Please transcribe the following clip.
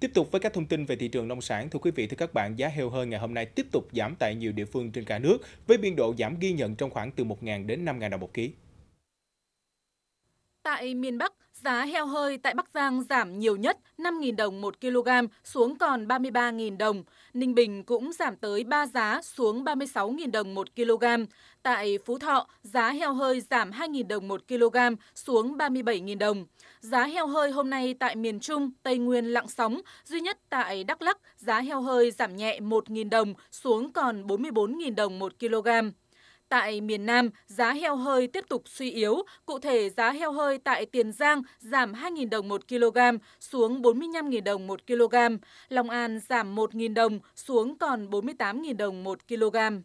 Tiếp tục với các thông tin về thị trường nông sản, thưa quý vị, thưa các bạn, giá heo hơi ngày hôm nay tiếp tục giảm tại nhiều địa phương trên cả nước với biên độ giảm ghi nhận trong khoảng từ 1.000 đến 5.000 đồng một ký. Tại miền Bắc, giá heo hơi tại Bắc Giang giảm nhiều nhất 5.000 đồng 1 kg xuống còn 33.000 đồng. Ninh Bình cũng giảm tới 3 giá xuống 36.000 đồng 1 kg. Tại Phú Thọ, giá heo hơi giảm 2.000 đồng 1 kg xuống 37.000 đồng. Giá heo hơi hôm nay tại miền Trung, Tây Nguyên lặng sóng, duy nhất tại Đắk Lắc giá heo hơi giảm nhẹ 1.000 đồng xuống còn 44.000 đồng 1 kg. Tại miền Nam, giá heo hơi tiếp tục suy yếu. Cụ thể, giá heo hơi tại Tiền Giang giảm 2.000 đồng 1 kg xuống 45.000 đồng 1 kg. Long An giảm 1.000 đồng xuống còn 48.000 đồng 1 kg.